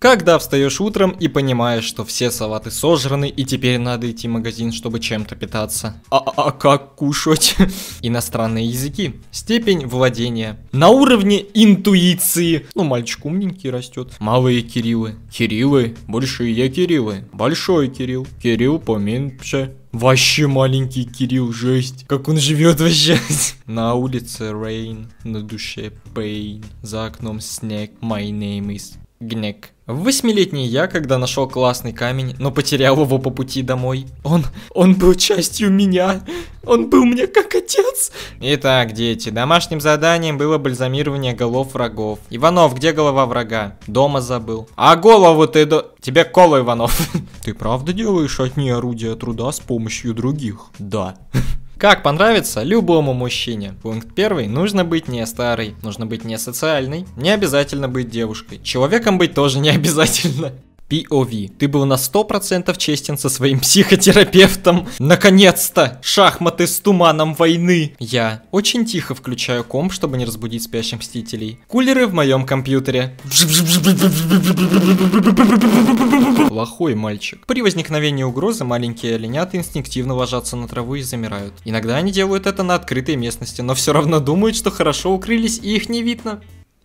Когда встаешь утром и понимаешь, что все салаты сожраны, и теперь надо идти в магазин, чтобы чем-то питаться. А, -а, -а как кушать? Иностранные языки. Степень владения. На уровне интуиции. Ну, мальчик умненький растет. Малые Кириллы. Кириллы. Большие Кириллы. Большой Кирилл. Кирилл поменьше. Вообще маленький Кирилл, жесть. Как он живет вообще. На улице rain, на душе pain. За окном снег, my name is Гнек. Восьмилетний я, когда нашел классный камень, но потерял его по пути домой. Он, он был частью меня. Он был мне как отец. Итак, дети, домашним заданием было бальзамирование голов врагов. Иванов, где голова врага? Дома забыл. А голову ты до... Тебе кола, Иванов. Ты правда делаешь от нее орудия труда с помощью других? Да. Как понравится любому мужчине. Пункт первый. Нужно быть не старой, нужно быть не социальной, не обязательно быть девушкой. Человеком быть тоже не обязательно. POV. Ты был на 100% честен со своим психотерапевтом. Наконец-то! Шахматы с туманом войны! Я очень тихо включаю комп, чтобы не разбудить спящих мстителей. Кулеры в моем компьютере. Плохой мальчик. При возникновении угрозы маленькие оленята инстинктивно ложатся на траву и замирают. Иногда они делают это на открытой местности, но все равно думают, что хорошо укрылись и их не видно.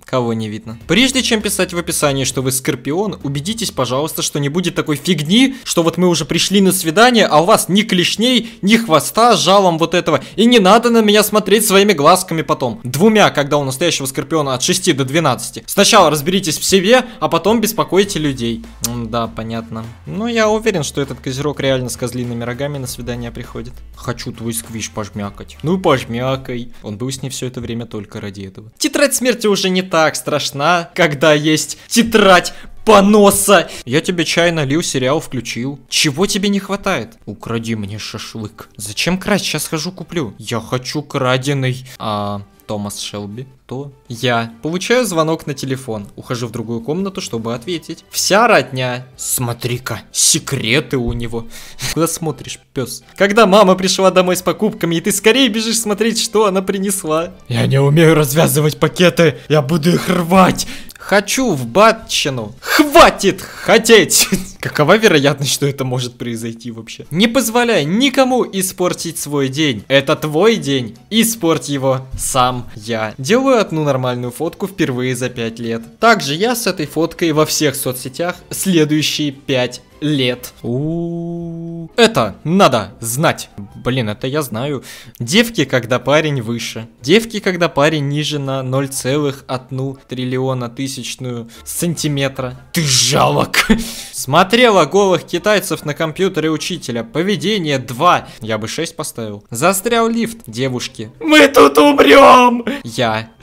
Кого не видно? Прежде чем писать в описании, что вы Скорпион, убедитесь, пожалуйста, что не будет такой фигни, что вот мы уже пришли на свидание, а у вас ни клешней, ни хвоста с жалом вот этого. И не надо на меня смотреть своими глазками потом. Двумя, когда у настоящего Скорпиона от 6 до 12. Сначала разберитесь в себе, а потом беспокойте людей. М да, понятно. Но ну, я уверен, что этот козерог реально с козлиными рогами на свидание приходит. Хочу твой сквиш пожмякать. Ну, пожмякай. Он был с ней все это время только ради этого. Тетрадь смерти уже не так так страшна, когда есть тетрадь поноса. Я тебе чай налил, сериал включил. Чего тебе не хватает? Укради мне шашлык. Зачем красть? Сейчас хожу куплю. Я хочу краденый. А, Томас Шелби, то я. Получаю звонок на телефон, ухожу в другую комнату, чтобы ответить. Вся родня. Смотри-ка, секреты у него. Куда смотришь, пес? Когда мама пришла домой с покупками, и ты скорее бежишь смотреть, что она принесла. Я не умею развязывать пакеты, я буду их рвать. Хочу в батчину. Хватит хотеть! Какова вероятность, что это может произойти вообще? Не позволяй никому испортить свой день. Это твой день. Испорть его сам я. Делаю одну нормальную фотку впервые за 5 лет. Также я с этой фоткой во всех соцсетях следующие 5 лет. У-у-у. Это надо знать. Блин, это я знаю. Девки, когда парень выше. Девки, когда парень ниже на 0,1 триллиона тысячную сантиметра. Ты жалок. Смотрела голых китайцев на компьютере учителя. Поведение 2. Я бы 6 поставил. Застрял лифт, девушки. Мы тут умрем! Я.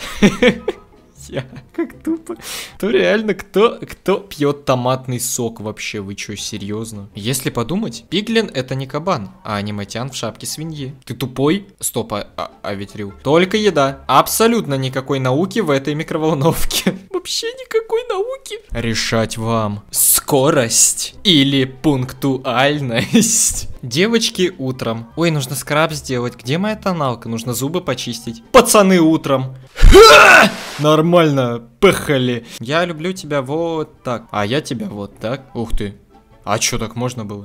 я. Как тупо. То реально, кто, кто пьет томатный сок вообще? Вы что, серьезно? Если подумать, Пиглин это не кабан, а аниматян в шапке свиньи. Ты тупой? Стоп, а, а, а ведь Только еда. Абсолютно никакой науки в этой микроволновке. Вообще никакой науки. Решать вам. Скорость или пунктуальность? Девочки утром. Ой, нужно скраб сделать. Где моя тоналка? Нужно зубы почистить. Пацаны утром. Ха! Нормально, пыхали. Я люблю тебя вот так, а я тебя вот так. Ух ты, а чё, так можно было?